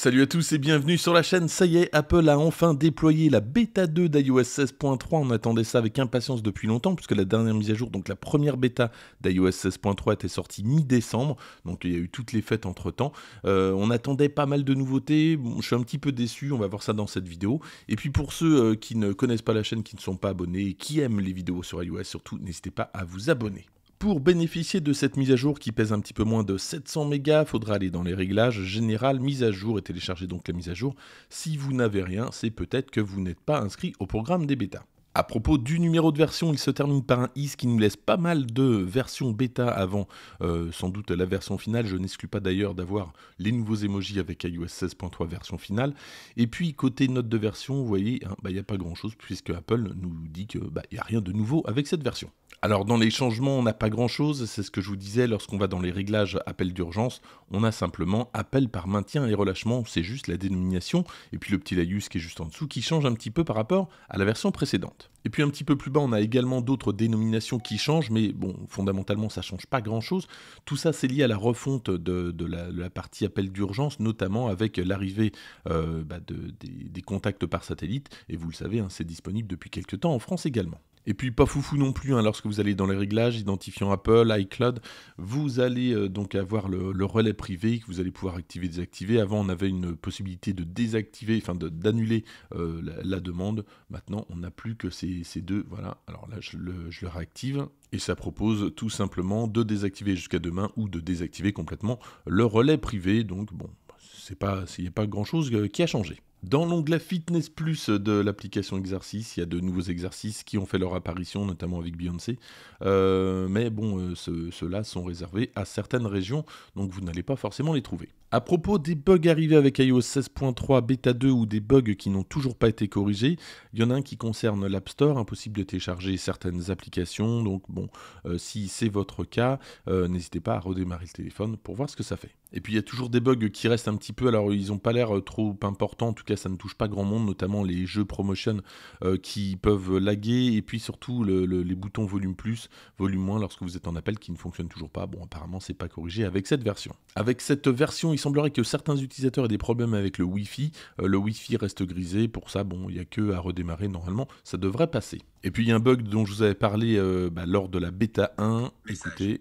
Salut à tous et bienvenue sur la chaîne. Ça y est, Apple a enfin déployé la bêta 2 d'iOS 16.3. On attendait ça avec impatience depuis longtemps puisque la dernière mise à jour, donc la première bêta d'iOS 16.3 était sortie mi-décembre. Donc il y a eu toutes les fêtes entre temps. Euh, on attendait pas mal de nouveautés. je suis un petit peu déçu. On va voir ça dans cette vidéo. Et puis pour ceux euh, qui ne connaissent pas la chaîne, qui ne sont pas abonnés et qui aiment les vidéos sur iOS surtout, n'hésitez pas à vous abonner. Pour bénéficier de cette mise à jour qui pèse un petit peu moins de 700 mégas, faudra aller dans les réglages général mise à jour et télécharger donc la mise à jour. Si vous n'avez rien, c'est peut-être que vous n'êtes pas inscrit au programme des bêtas. À propos du numéro de version, il se termine par un is » qui nous laisse pas mal de versions bêta avant euh, sans doute la version finale. Je n'exclus pas d'ailleurs d'avoir les nouveaux emojis avec iOS 16.3 version finale. Et puis côté note de version, vous voyez, hein, bah, il n'y a pas grand-chose puisque Apple nous dit qu'il bah, n'y a rien de nouveau avec cette version. Alors dans les changements, on n'a pas grand-chose, c'est ce que je vous disais, lorsqu'on va dans les réglages appel d'urgence, on a simplement appel par maintien et relâchement, c'est juste la dénomination, et puis le petit laïus qui est juste en dessous qui change un petit peu par rapport à la version précédente. Et puis un petit peu plus bas, on a également d'autres dénominations qui changent, mais bon, fondamentalement, ça change pas grand-chose. Tout ça, c'est lié à la refonte de, la, partie appel d'urgence, notamment avec l'arrivée euh, bah, des, contacts par satellite. Et vous le savez, hein, c'est disponible depuis quelques temps en France également. Et puis pas foufou non plus, hein, lorsque vous allez dans les réglages identifiant Apple, iCloud, vous allez euh, donc avoir le, relais privé que vous allez pouvoir activer, désactiver. Avant on avait une possibilité de désactiver, enfin d'annuler euh, la, demande. Maintenant on n'a plus que ces, deux. Voilà, alors là je le, je réactive. Et ça propose tout simplement de désactiver jusqu'à demain ou de désactiver complètement le relais privé. Donc bon, c'est il n'y a pas grand chose euh, qui a changé. Dans l'onglet Fitness Plus de l'application Exercice, il y a de nouveaux exercices qui ont fait leur apparition, notamment avec Beyoncé. Euh, mais bon, euh, ceux-là sont réservés à certaines régions, donc vous n'allez pas forcément les trouver. À propos des bugs arrivés avec iOS 16.3 Beta 2 ou des bugs qui n'ont toujours pas été corrigés, il y en a un qui concerne l'App Store, impossible de télécharger certaines applications. Donc bon, euh, si c'est votre cas, n'hésitez pas à redémarrer le téléphone pour voir ce que ça fait. Et puis il y a toujours des bugs qui restent un petit peu, alors ils n'ont pas l'air trop importants, ça ne touche pas grand monde, notamment les jeux promotion euh, qui peuvent laguer, et puis surtout les boutons volume plus, volume moins lorsque vous êtes en appel qui ne fonctionnent toujours pas. Bon, apparemment, c'est pas corrigé avec cette version. Avec cette version, il semblerait que certains utilisateurs aient des problèmes avec le wifi, euh, le wifi reste grisé, pour ça, bon, il n'y a que à redémarrer normalement, ça devrait passer. Et puis il y a un bug dont je vous avais parlé euh, bah, lors de la bêta 1. Écoutez.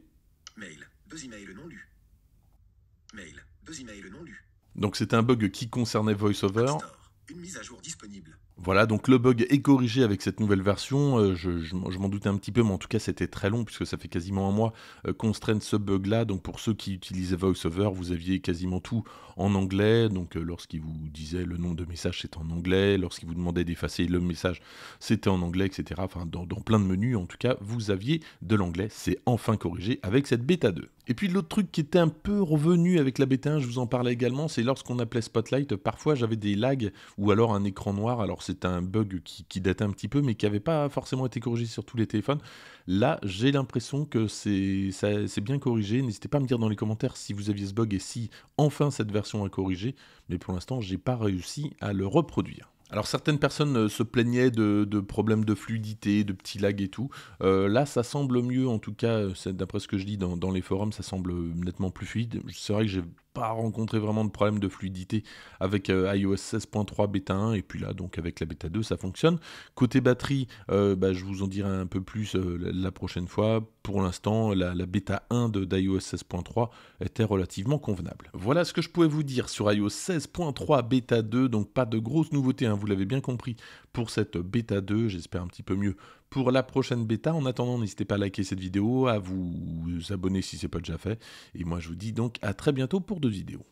Mail. Deux emails non lus. Mail. Deux emails non lus. Donc c'était un bug qui concernait VoiceOver. Une mise à jour disponible. Voilà, donc le bug est corrigé avec cette nouvelle version. Euh, je, m'en doutais un petit peu, mais en tout cas, c'était très long puisque ça fait quasiment un mois euh, qu'on se ce bug-là. Donc pour ceux qui utilisaient VoiceOver, vous aviez quasiment tout en anglais. Donc euh, lorsqu'il vous disait le nom de message, c'était en anglais. Lorsqu'il vous demandait d'effacer le message, c'était en anglais, etc. Enfin, dans, dans plein de menus, en tout cas, vous aviez de l'anglais. C'est enfin corrigé avec cette bêta 2. Et puis l'autre truc qui était un peu revenu avec la BT1, je vous en parlais également, c'est lorsqu'on appelait Spotlight, parfois j'avais des lags ou alors un écran noir. Alors c'est un bug qui, date un petit peu, mais qui n'avait pas forcément été corrigé sur tous les téléphones. Là, j'ai l'impression que c'est bien corrigé. N'hésitez pas à me dire dans les commentaires si vous aviez ce bug et si enfin cette version a corrigé, Mais pour l'instant, j'ai pas réussi à le reproduire. Alors certaines personnes euh, se plaignaient de, problèmes de fluidité, de petits lags et tout. Euh, là, ça semble mieux, en tout cas, euh, d'après ce que je dis dans, les forums, ça semble nettement plus fluide. C'est vrai que j'ai pas rencontré vraiment de problème de fluidité avec iOS 16.3 bêta 1 et puis là donc avec la bêta 2 ça fonctionne. Côté batterie, bah, je vous en dirai un peu plus la prochaine fois. Pour l'instant, la, bêta 1 d'iOS 16.3 était relativement convenable. Voilà ce que je pouvais vous dire sur iOS 16.3 bêta 2, donc pas de grosses nouveautés. Hein vous l'avez bien compris, pour cette bêta 2, j'espère un petit peu mieux, pour la prochaine bêta. En attendant, n'hésitez pas à liker cette vidéo, à vous abonner si ce n'est pas déjà fait. Et moi, je vous dis donc à très bientôt pour deux vidéos.